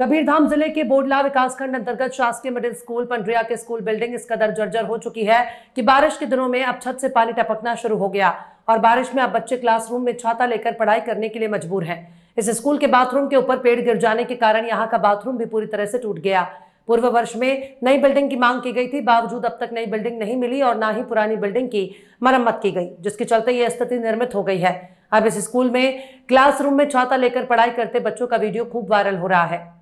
कबीरधाम जिले के बोडला विकासखंड अंतर्गत शासकीय मिडिल स्कूल पंड्रिया के स्कूल बिल्डिंग इस कदर जर्जर हो चुकी है कि बारिश के दिनों में अब छत से पानी टपकना शुरू हो गया और बारिश में अब बच्चे क्लासरूम में छाता लेकर पढ़ाई करने के लिए मजबूर हैं इस स्कूल के बाथरूम के ऊपर पेड़ गिर जाने के कारण यहाँ का बाथरूम भी पूरी तरह से टूट गया पूर्व वर्ष में नई बिल्डिंग की मांग की गई थी बावजूद अब तक नई बिल्डिंग नहीं मिली और ना ही पुरानी बिल्डिंग की मरम्मत की गई जिसके चलते ये स्थिति निर्मित हो गई है अब इस स्कूल में क्लासरूम में छाता लेकर पढ़ाई करते बच्चों का वीडियो खूब वायरल हो रहा है